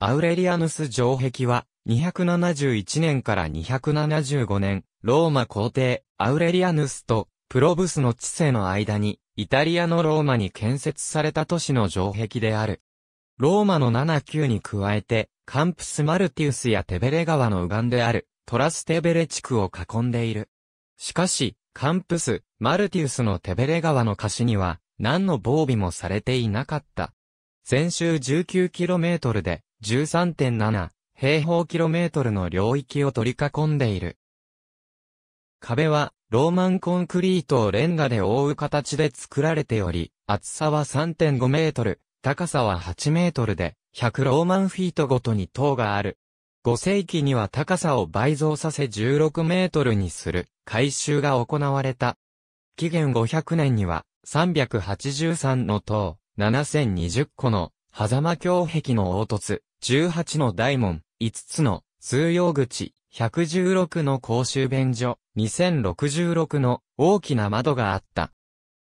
アウレリアヌス城壁は、271年から275年、ローマ皇帝、アウレリアヌスと、プロブスの知性の間に、イタリアのローマに建設された都市の城壁である。ローマの7級に加えて、カンプスマルティウスやテベレ川の右岸である、トラステベレ地区を囲んでいる。しかし、カンプス、マルティウスのテベレ川の貸しには、何の防備もされていなかった。全周 19km で、13.7平方キロメートルの領域を取り囲んでいる。壁は、ローマンコンクリートをレンガで覆う形で作られており、厚さは3.5メートル、高さは8メートルで、100ローマンフィートごとに塔がある。5世紀には高さを倍増させ16メートルにする改修が行われた。紀元500年には383の塔、7020個の狭間峡壁の凹凸、18の大門、5つの通用口、116の公衆便所、2066の大きな窓があった。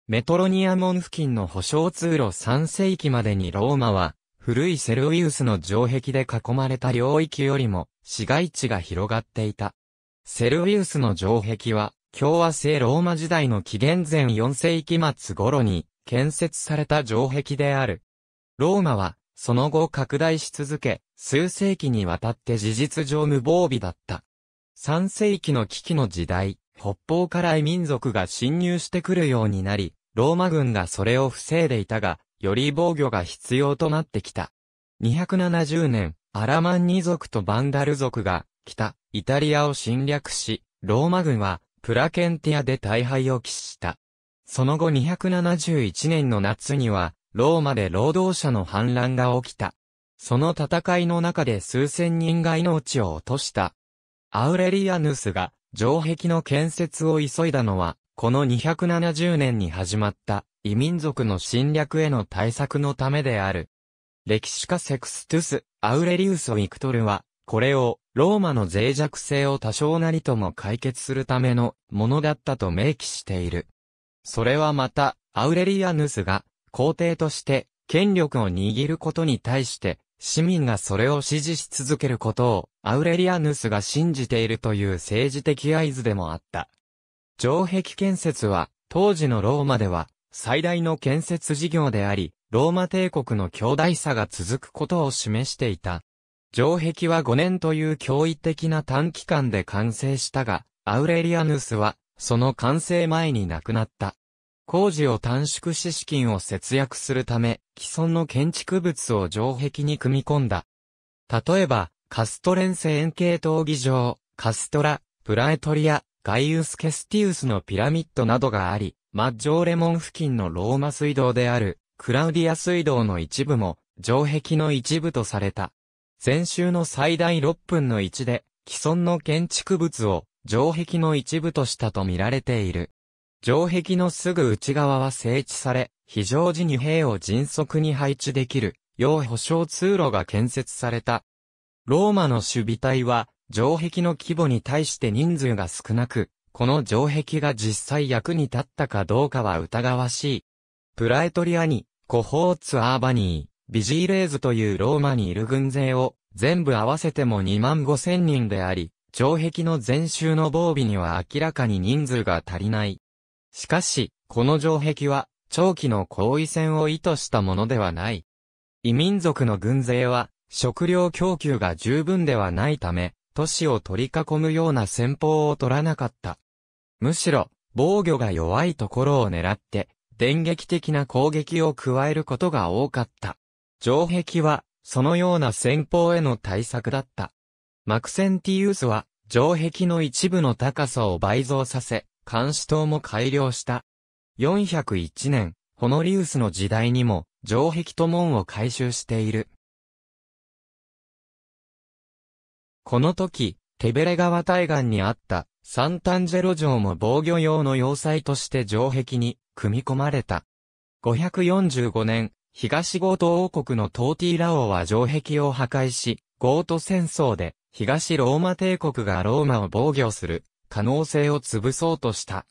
メトロニア門付近の保証通路3世紀までにローマは、古いセルウィウスの城壁で囲まれた領域よりも、市街地が広がっていた。セルウィウスの城壁は、共和制ローマ時代の紀元前4世紀末頃に建設された城壁である。ローマはその後拡大し続け、数世紀にわたって事実上無防備だった。三世紀の危機の時代、北方から異民族が侵入してくるようになり、ローマ軍がそれを防いでいたが、より防御が必要となってきた。270年、アラマンニ族とバンダル族が、北、イタリアを侵略し、ローマ軍は、プラケンティアで大敗を喫した。その後271年の夏には、ローマで労働者の反乱が起きた。その戦いの中で数千人が命を落とした。アウレリアヌスが城壁の建設を急いだのは、この270年に始まった異民族の侵略への対策のためである。歴史家セクストゥス、アウレリウス・ウィクトルは、これをローマの脆弱性を多少なりとも解決するためのものだったと明記している。それはまた、アウレリアヌスが皇帝として権力を握ることに対して、市民がそれを支持し続けることを、アウレリアヌスが信じているという政治的合図でもあった。城壁建設は、当時のローマでは、最大の建設事業であり、ローマ帝国の強大さが続くことを示していた。城壁は5年という驚異的な短期間で完成したが、アウレリアヌスは、その完成前に亡くなった。工事を短縮し資金を節約するため、既存の建築物を城壁に組み込んだ。例えば、カストレンセ円形闘技場、カストラ、プラエトリア、ガイウス・ケスティウスのピラミッドなどがあり、マッジョーレモン付近のローマ水道である、クラウディア水道の一部も、城壁の一部とされた。前週の最大6分の1で、既存の建築物を城壁の一部としたと見られている。城壁のすぐ内側は整地され、非常時に兵を迅速に配置できる、要保障通路が建設された。ローマの守備隊は、城壁の規模に対して人数が少なく、この城壁が実際役に立ったかどうかは疑わしい。プラエトリアに、コホーツ・アーバニー、ビジーレーズというローマにいる軍勢を、全部合わせても2万5千人であり、城壁の全周の防備には明らかに人数が足りない。しかし、この城壁は、長期の行為戦を意図したものではない。異民族の軍勢は、食料供給が十分ではないため、都市を取り囲むような戦法を取らなかった。むしろ、防御が弱いところを狙って、電撃的な攻撃を加えることが多かった。城壁は、そのような戦法への対策だった。マクセンティウスは、城壁の一部の高さを倍増させ、監視塔も改良した。401年、ホノリウスの時代にも、城壁と門を改修している。この時、テベレ川対岸にあったサンタンジェロ城も防御用の要塞として城壁に組み込まれた。545年、東ゴート王国のトーティーラ王は城壁を破壊し、ゴート戦争で東ローマ帝国がローマを防御する可能性を潰そうとした。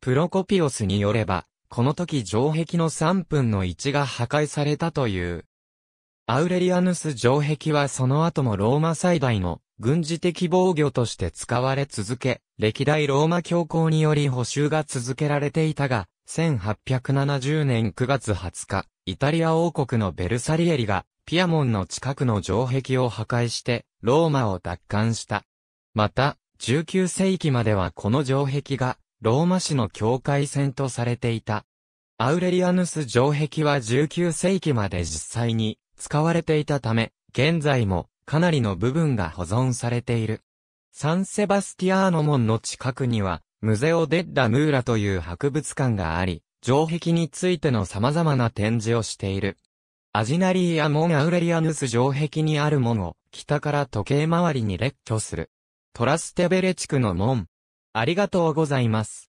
プロコピオスによれば、この時城壁の3分の1が破壊されたという。アウレリアヌス城壁はその後もローマ最大の軍事的防御として使われ続け、歴代ローマ教皇により補修が続けられていたが、1870年9月20日、イタリア王国のベルサリエリが、ピアモンの近くの城壁を破壊して、ローマを奪還した。また、19世紀まではこの城壁がローマ市の境界線とされていた。アウレリアヌス城壁は19世紀まで実際に使われていたため、現在もかなりの部分が保存されている。サンセバスティアーノ門の近くには、ムゼオ・デッダ・ムーラという博物館があり、城壁についての様々な展示をしている。アジナリーア門アウレリアヌス城壁にある門を、北から時計回りに列挙する。トラステベレ地区の門。ありがとうございます。